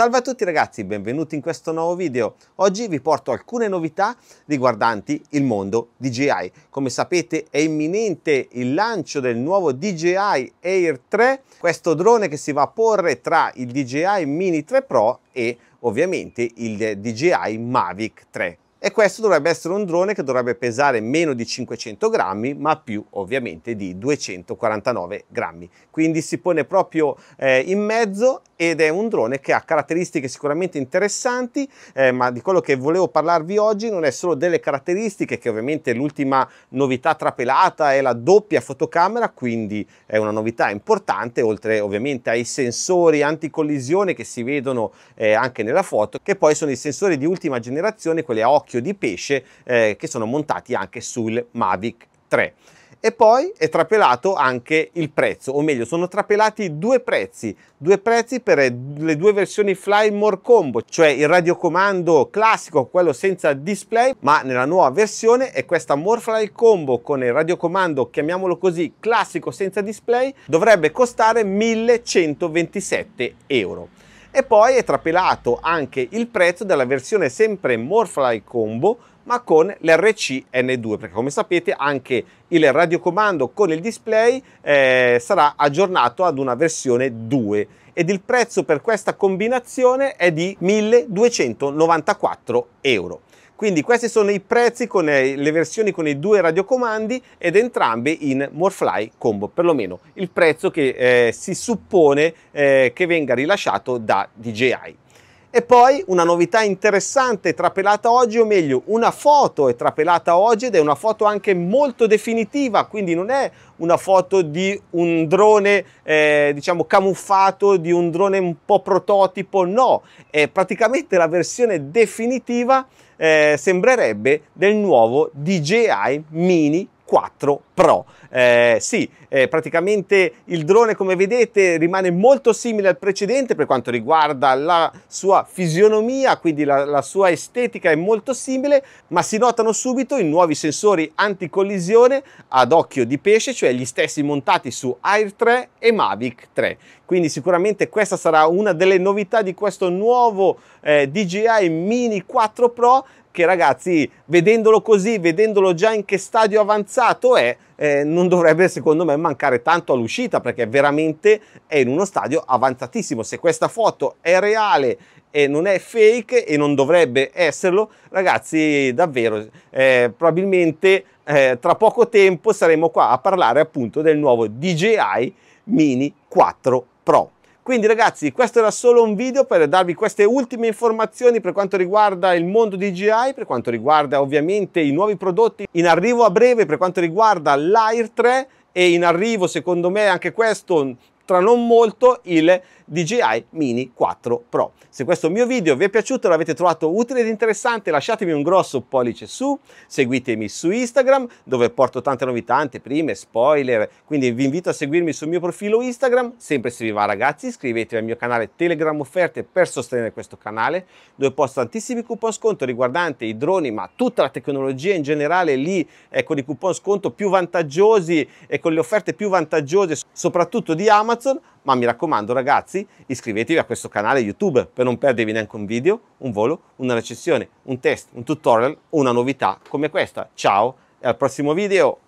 Salve a tutti ragazzi, benvenuti in questo nuovo video. Oggi vi porto alcune novità riguardanti il mondo DJI. Come sapete è imminente il lancio del nuovo DJI Air 3, questo drone che si va a porre tra il DJI Mini 3 Pro e ovviamente il DJI Mavic 3 e questo dovrebbe essere un drone che dovrebbe pesare meno di 500 grammi ma più ovviamente di 249 grammi quindi si pone proprio eh, in mezzo ed è un drone che ha caratteristiche sicuramente interessanti eh, ma di quello che volevo parlarvi oggi non è solo delle caratteristiche che ovviamente l'ultima novità trapelata è la doppia fotocamera quindi è una novità importante oltre ovviamente ai sensori anticollisione che si vedono eh, anche nella foto che poi sono i sensori di ultima generazione quelli a occhio occhio di pesce eh, che sono montati anche sul Mavic 3 e poi è trapelato anche il prezzo, o meglio sono trapelati due prezzi, due prezzi per eh, le due versioni Fly More Combo, cioè il radiocomando classico, quello senza display, ma nella nuova versione è questa More Fly Combo con il radiocomando, chiamiamolo così, classico senza display, dovrebbe costare 1127 euro. E poi è trapelato anche il prezzo della versione sempre Morfly Combo ma con l'RCN2 perché come sapete anche il radiocomando con il display eh, sarà aggiornato ad una versione 2 ed il prezzo per questa combinazione è di 1294 euro. Quindi questi sono i prezzi con eh, le versioni con i due radiocomandi ed entrambe in Morfly Combo, perlomeno il prezzo che eh, si suppone eh, che venga rilasciato da DJI. E poi una novità interessante trapelata oggi, o meglio una foto è trapelata oggi ed è una foto anche molto definitiva, quindi non è una foto di un drone eh, diciamo camuffato, di un drone un po' prototipo, no, è praticamente la versione definitiva eh, sembrerebbe del nuovo DJI Mini 4 Pro. Eh, sì, eh, praticamente il drone come vedete rimane molto simile al precedente per quanto riguarda la sua fisionomia, quindi la, la sua estetica è molto simile, ma si notano subito i nuovi sensori anticollisione ad occhio di pesce, cioè gli stessi montati su Air 3 e Mavic 3. Quindi sicuramente questa sarà una delle novità di questo nuovo eh, DJI Mini 4 Pro che ragazzi, vedendolo così, vedendolo già in che stadio avanzato è, eh, non dovrebbe secondo me mancare tanto all'uscita perché veramente è in uno stadio avanzatissimo. Se questa foto è reale e non è fake e non dovrebbe esserlo, ragazzi davvero eh, probabilmente eh, tra poco tempo saremo qua a parlare appunto del nuovo DJI Mini 4 Pro. Quindi ragazzi, questo era solo un video per darvi queste ultime informazioni per quanto riguarda il mondo DJI, per quanto riguarda ovviamente i nuovi prodotti in arrivo a breve per quanto riguarda l'Air 3 e in arrivo secondo me anche questo tra non molto il DJI Mini 4 Pro. Se questo mio video vi è piaciuto l'avete trovato utile ed interessante lasciatemi un grosso pollice su, seguitemi su Instagram dove porto tante novità, anteprime, spoiler, quindi vi invito a seguirmi sul mio profilo Instagram, sempre se vi va ragazzi iscrivetevi al mio canale Telegram Offerte per sostenere questo canale dove posto tantissimi coupon sconto riguardanti i droni ma tutta la tecnologia in generale lì è con ecco, i coupon sconto più vantaggiosi e con le offerte più vantaggiose soprattutto di Amazon Amazon, ma mi raccomando ragazzi iscrivetevi a questo canale YouTube per non perdervi neanche un video, un volo, una recensione, un test, un tutorial o una novità come questa. Ciao e al prossimo video!